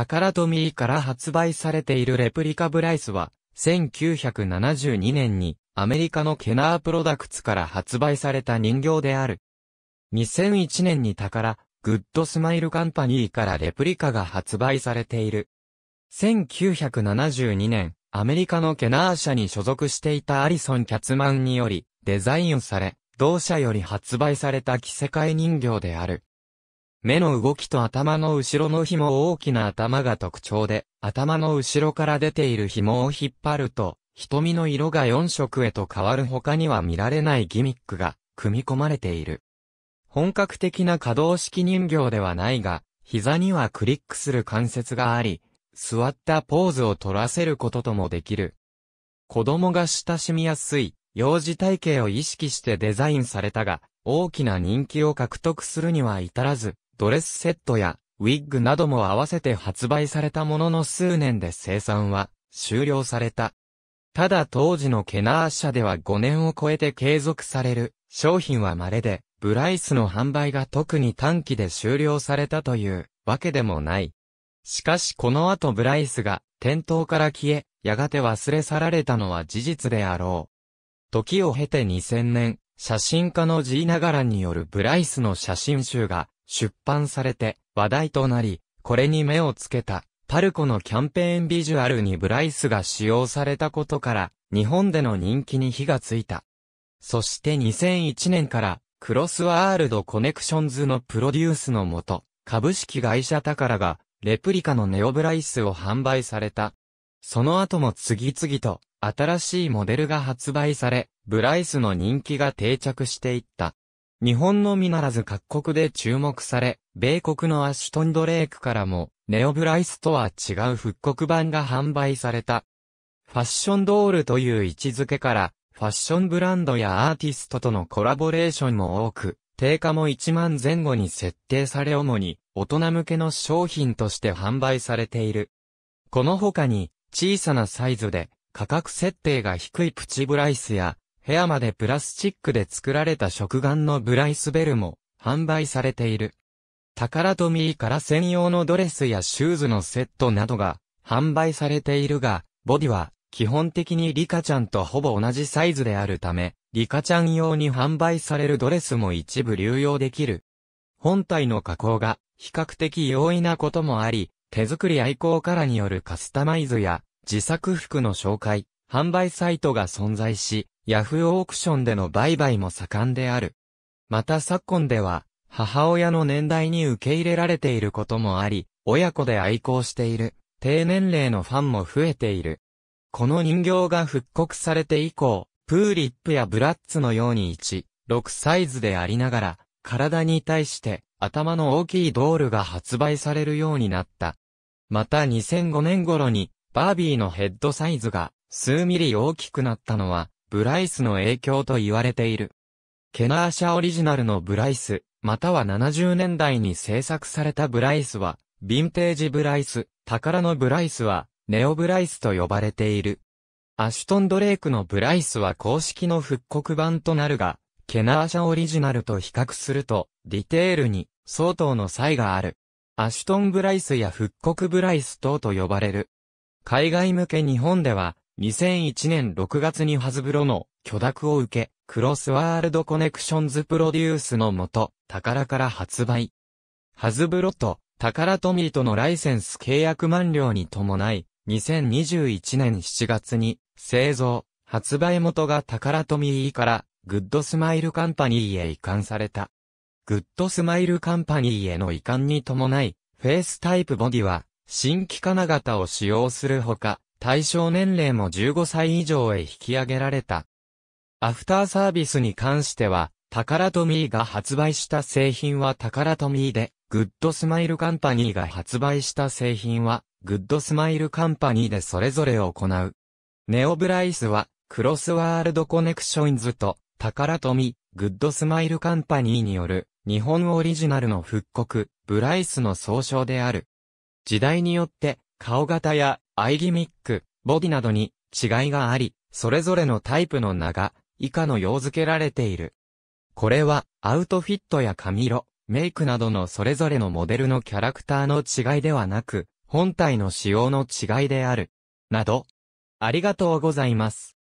タカラトミーから発売されているレプリカブライスは、1972年にアメリカのケナープロダクツから発売された人形である。2001年に宝、グッドスマイルカンパニーからレプリカが発売されている。1972年、アメリカのケナー社に所属していたアリソン・キャツマンによりデザインされ、同社より発売された着せ替え人形である。目の動きと頭の後ろの紐大きな頭が特徴で、頭の後ろから出ている紐を引っ張ると、瞳の色が4色へと変わる他には見られないギミックが組み込まれている。本格的な可動式人形ではないが、膝にはクリックする関節があり、座ったポーズを取らせることともできる。子供が親しみやすい、幼児体型を意識してデザインされたが、大きな人気を獲得するには至らず、ドレスセットやウィッグなども合わせて発売されたものの数年で生産は終了された。ただ当時のケナー社では5年を超えて継続される商品は稀で、ブライスの販売が特に短期で終了されたというわけでもない。しかしこの後ブライスが店頭から消え、やがて忘れ去られたのは事実であろう。時を経て2000年、写真家のジーナガラによるブライスの写真集が出版されて話題となり、これに目をつけたパルコのキャンペーンビジュアルにブライスが使用されたことから、日本での人気に火がついた。そして2001年から、クロスワールドコネクションズのプロデュースのもと、株式会社タカラが、レプリカのネオブライスを販売された。その後も次々と、新しいモデルが発売され、ブライスの人気が定着していった。日本のみならず各国で注目され、米国のアシュトン・ドレイクからも、ネオブライスとは違う復刻版が販売された。ファッションドールという位置づけから、ファッションブランドやアーティストとのコラボレーションも多く、定価も1万前後に設定され主に大人向けの商品として販売されている。この他に小さなサイズで価格設定が低いプチブライスや部屋までプラスチックで作られた食玩のブライスベルも販売されている。タカラトミーから専用のドレスやシューズのセットなどが販売されているが、ボディは基本的にリカちゃんとほぼ同じサイズであるため、リカちゃん用に販売されるドレスも一部流用できる。本体の加工が比較的容易なこともあり、手作り愛好家らによるカスタマイズや自作服の紹介、販売サイトが存在し、ヤフーオークションでの売買も盛んである。また昨今では、母親の年代に受け入れられていることもあり、親子で愛好している、低年齢のファンも増えている。この人形が復刻されて以降、プーリップやブラッツのように1、6サイズでありながら、体に対して頭の大きいドールが発売されるようになった。また2005年頃に、バービーのヘッドサイズが数ミリ大きくなったのは、ブライスの影響と言われている。ケナーシャオリジナルのブライス、または70年代に制作されたブライスは、ヴィンテージブライス、宝のブライスは、ネオブライスと呼ばれている。アシュトン・ドレイクのブライスは公式の復刻版となるが、ケナーシャオリジナルと比較すると、ディテールに相当の差異がある。アシュトン・ブライスや復刻ブライス等と呼ばれる。海外向け日本では、2001年6月にハズブロの許諾を受け、クロスワールドコネクションズプロデュースのもと、宝から発売。ハズブロと宝トミーとのライセンス契約満了に伴い、2021年7月に製造、発売元が宝トミーからグッドスマイルカンパニーへ移管された。グッドスマイルカンパニーへの移管に伴い、フェイスタイプボディは新規金型を使用するほか、対象年齢も15歳以上へ引き上げられた。アフターサービスに関しては、タカラトミーが発売した製品はタカラトミーで、グッドスマイルカンパニーが発売した製品は、グッドスマイルカンパニーでそれぞれ行う。ネオブライスは、クロスワールドコネクションズと、タカラトミ、ー、グッドスマイルカンパニーによる、日本オリジナルの復刻、ブライスの総称である。時代によって、顔型やアイギミック、ボディなどに違いがあり、それぞれのタイプの名が以下の用付けられている。これはアウトフィットや髪色、メイクなどのそれぞれのモデルのキャラクターの違いではなく、本体の仕様の違いである。など、ありがとうございます。